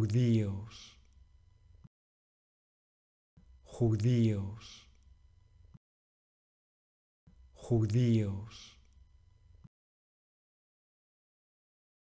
judíos, judíos, judíos.